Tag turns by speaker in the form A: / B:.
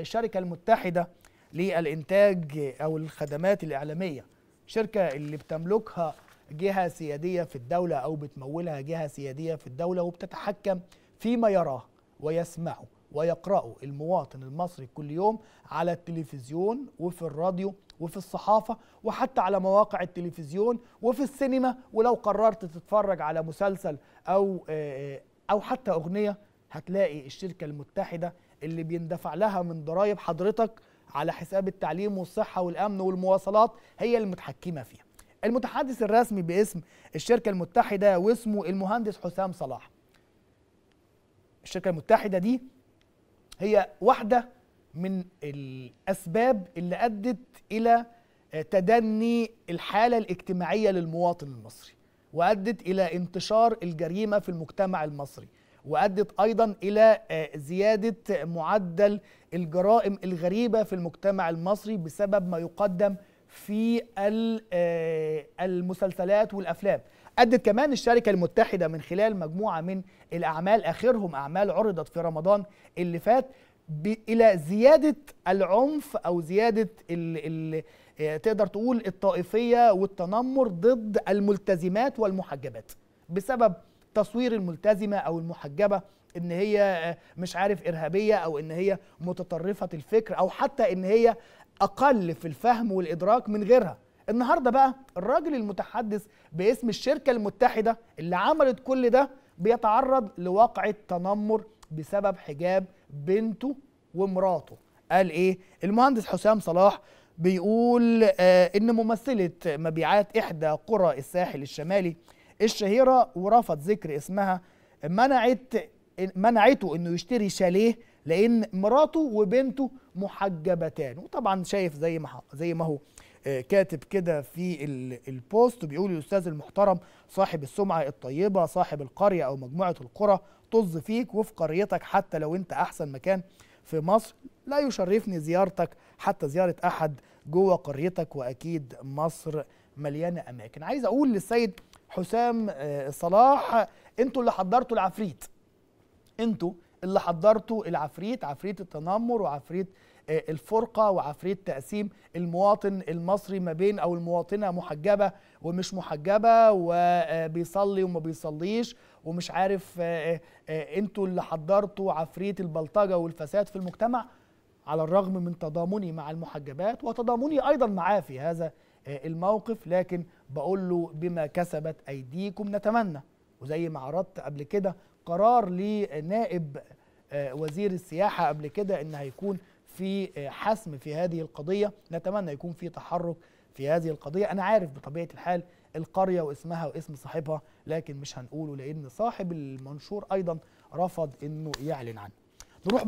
A: الشركة المتحدة للإنتاج أو الخدمات الإعلامية شركة اللي بتملكها جهة سيادية في الدولة أو بتمولها جهة سيادية في الدولة وبتتحكم فيما يراه ويسمعه ويقرأه المواطن المصري كل يوم على التلفزيون وفي الراديو وفي الصحافة وحتى على مواقع التلفزيون وفي السينما ولو قررت تتفرج على مسلسل أو آه، آه، أو حتى أغنية هتلاقي الشركة المتحدة اللي بيندفع لها من ضرائب حضرتك على حساب التعليم والصحه والامن والمواصلات هي المتحكمه فيها. المتحدث الرسمي باسم الشركه المتحده واسمه المهندس حسام صلاح. الشركه المتحده دي هي واحده من الاسباب اللي ادت الى تدني الحاله الاجتماعيه للمواطن المصري وادت الى انتشار الجريمه في المجتمع المصري. وأدت أيضا إلى آه، زيادة معدل الجرائم الغريبة في المجتمع المصري بسبب ما يقدم في آه، المسلسلات والأفلام أدت كمان الشركة المتحدة من خلال مجموعة من الأعمال آخرهم أعمال عرضت في رمضان اللي فات إلى زيادة العنف أو زيادة الـ الـ آه، تقدر تقول الطائفية والتنمر ضد الملتزمات والمحجبات بسبب التصوير الملتزمه او المحجبه ان هي آه، مش عارف ارهابيه او ان هي متطرفه الفكر او حتى ان هي اقل في الفهم والادراك من غيرها النهارده بقى الراجل المتحدث باسم الشركه المتحده اللي عملت كل ده بيتعرض لواقع تنمر بسبب حجاب بنته ومراته قال ايه المهندس حسام صلاح بيقول آه ان ممثله مبيعات احدى قرى الساحل الشمالي الشهيرة ورفض ذكر اسمها منعت منعته انه يشتري شاليه لان مراته وبنته محجبتان وطبعا شايف زي ما زي ما هو آه، كاتب كده في البوست بيقول الاستاذ المحترم صاحب السمعه الطيبه صاحب القريه او مجموعه القرى طز فيك وفي قريتك حتى لو انت احسن مكان في مصر لا يشرفني زيارتك حتى زياره احد جوه قريتك واكيد مصر مليانه اماكن عايز اقول للسيد حسام آه، صلاح انتوا اللي حضرتوا العفريت انتوا اللي حضرتوا العفريت عفريت التنمر وعفريت آه، الفرقة وعفريت تقسيم المواطن المصري ما بين أو المواطنة محجبة ومش محجبة وبيصلي آه، وما بيصليش ومش عارف انتوا اللي حضرتوا عفريت البلطجة والفساد في المجتمع على الرغم من تضامني مع المحجبات وتضامني أيضا معاه في هذا آه، الموقف لكن بقول له بما كسبت ايديكم نتمنى وزي ما عرضت قبل كده قرار لنائب آه، وزير السياحه قبل كده ان هيكون في آه، حسم في هذه القضيه نتمنى يكون في تحرك في هذه القضيه انا عارف بطبيعه الحال القريه واسمها واسم صاحبها لكن مش هنقوله لان صاحب المنشور ايضا رفض انه يعلن عنه نروح